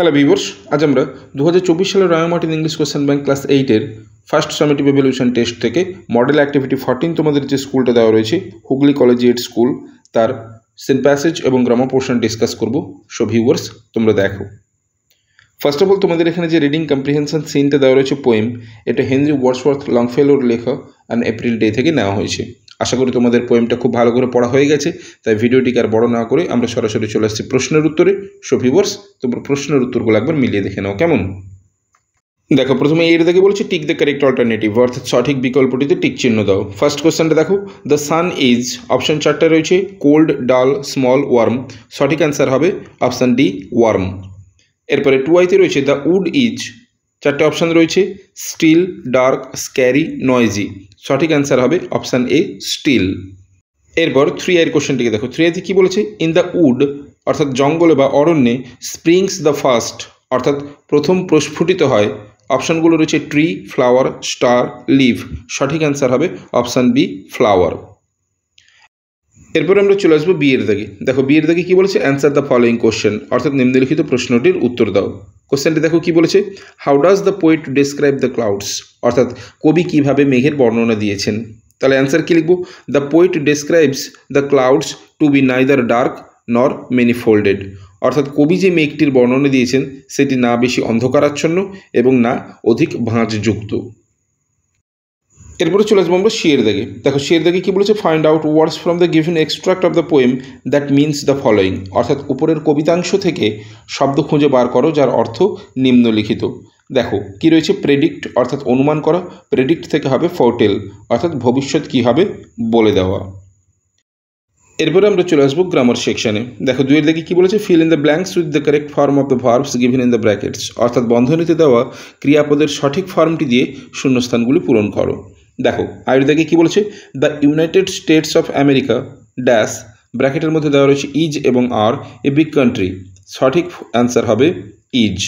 hello ভিভোর্স আজ আমরা দু সালের Royal Martin English question bank class এইটের ফার্স্ট সামেটিভ এভলিউশন টেস্ট থেকে মডেল অ্যাক্টিভিটি ফর্টিন তোমাদের যে স্কুলটা দেওয়া রয়েছে হুগলি কলেজিয়েট স্কুল তার সিন প্যাসেজ এবং গ্রামাপোর্শন পোর্শন ডিসকাস করব সো ভিউয়ার্স তোমরা দেখো ফার্স্ট অফ অল তোমাদের এখানে যে রিডিং কম্প্রিহেনশন সিনটা দেওয়া রয়েছে পোয়েম এটা হেনরি ওয়ার্সওয়ার্থ লংফেলোর লেখা অ্যান্ড এপ্রিল ডে থেকে নেওয়া হয়েছে আশা করি তোমাদের পোয়েমটা খুব ভালো করে পড়া হয়ে গেছে তাই ভিডিওটিকে আর বড় না করে আমরা সরাসরি চলে আসছি প্রশ্নের উত্তরে সোফিভার্স তোমরা প্রশ্নের উত্তরগুলো একবার মিলিয়ে দেখে নাও কেমন দেখো প্রথমে এর দেখে বলছি টিক দ্য কারেক্ট অল্টারনেটিভ অর্থাৎ সঠিক বিকল্পটিতে টিক চিহ্ন দাও ফার্স্ট কোশ্চেনটা দেখো দ্য সান ইজ অপশন চারটা রয়েছে কোল্ড ডাল স্মল ওয়ার্ম সঠিক অ্যান্সার হবে অপশান ডি ওয়ার্ম এরপরে টু আইতে রয়েছে দ্য উড ইজ চারটে অপশান রয়েছে স্টিল ডার্ক স্ক্যারি নয়েজি সঠিক অ্যান্সার হবে অপশান এ স্টিল এরপর থ্রি আয়ের কোশ্চেনটিকে দেখো থ্রি আইতে কী বলেছে ইন দ্য উড অর্থাৎ জঙ্গলে বা অরণ্যে স্প্রিংস দ্য ফার্স্ট অর্থাৎ প্রথম প্রস্ফুটিত হয় অপশানগুলো রয়েছে ট্রি ফ্লাওয়ার স্টার লিভ সঠিক অ্যান্সার হবে অপশান বি ফ্লাওয়ার এরপরে আমরা চলে আসবো বিয়ের দাগে দেখো বিয়ের দাগে কী বলেছে অ্যান্সার দ্য ফলোয়িং কোশ্চেন অর্থাৎ নিম্নলিখিত প্রশ্নটির উত্তর দাও কোশ্চেনটি দেখো কি বলেছে how does the poet describe the clouds অর্থাৎ কবি কিভাবে মেঘের বর্ণনা দিয়েছেন তাহলে অ্যান্সার কি লিখব the poet describes the clouds to be neither dark nor manifolded অর্থাৎ কবি যে মেঘটির বর্ণনা দিয়েছেন সেটি না বেশি অন্ধকারাচ্ছন্ন এবং না অধিক ভাঁজযুক্ত এরপরে চলে আসবো আমরা শিয়ের দাগে দেখো শিয়ের দাগে কী বলেছে find out words from the given extract of the poem that means the following অর্থাৎ উপরের কবিতাংশ থেকে শব্দ খুঁজে বার করো যার অর্থ নিম্নলিখিত দেখো কি রয়েছে প্রেডিক্ট অর্থাৎ অনুমান করা প্রেডিক্ট থেকে হবে ফোরটেল অর্থাৎ ভবিষ্যৎ কি হবে বলে দেওয়া এরপরে আমরা চলে আসবো গ্রামার সেকশানে দেখো দুয়ের দিকে কী বলেছে fill in the blanks with the correct form of the verbs given in the brackets অর্থাৎ বন্ধনীতে দেওয়া ক্রিয়াপদের সঠিক ফর্মটি দিয়ে শূন্যস্থানগুলি পূরণ করো দেখো আয়ুর্বেদাকে কী বলেছে the United States of America dash ব্র্যাকেটের মধ্যে দেওয়া রয়েছে ইজ এবং আর এ বিগ কান্ট্রি সঠিক অ্যান্সার হবে ইজ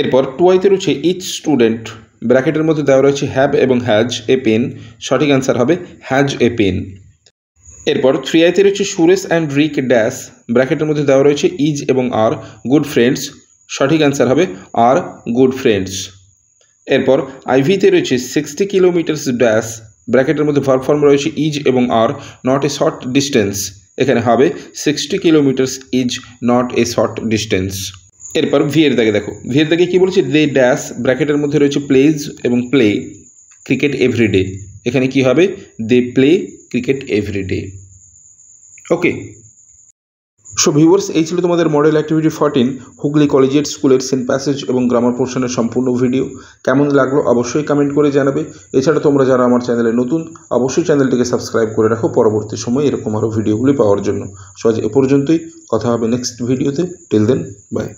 এরপর টুয়াইতে রয়েছে ইচ স্টুডেন্ট ব্র্যাকেটের মধ্যে দেওয়া রয়েছে হ্যাভ এবং হ্যাজ এ পেন সঠিক অ্যান্সার হবে হ্যাজ এ পেন এরপর থ্রি আইতে রয়েছে সুরেশ অ্যান্ড রিক ড্যাশ ব্র্যাকেটের মধ্যে দেওয়া রয়েছে ইজ এবং আর গুড ফ্রেন্ডস সঠিক অ্যান্সার হবে আর গুড ফ্রেন্ডস এরপর আইভিতে রয়েছে সিক্সটি কিলোমিটার্স ড্যাশ ব্র্যাকেটের মধ্যে ভার ফর্ম রয়েছে ইজ এবং are not a short distance এখানে হবে sixty kilometres is not a short distance এরপর ভিয়ের দাগে দেখো ভিয়ের দাগে কী বলছে দে ড্যাশ ব্র্যাকেটের মধ্যে রয়েছে প্লেজ এবং প্লে ক্রিকেট এভরিডে এখানে কি হবে they play cricket everyday okay so viewers এই ছিল তোমাদের model activity fourteen Hooghly collegiate স্কুলের সেন্ট প্যাসেজ এবং গ্রামার পোর্শনের সম্পূর্ণ ভিডিও কেমন লাগলো অবশ্যই কমেন্ট করে জানাবে এছাড়া তোমরা যারা আমার চ্যানেলে নতুন অবশ্যই চ্যানেলটিকে সাবস্ক্রাইব করে রাখো পরবর্তী সময় এরকম আরও ভিডিওগুলি পাওয়ার জন্য সো আজ এ পর্যন্তই কথা হবে নেক্সট ভিডিওতে টিল দেন বাই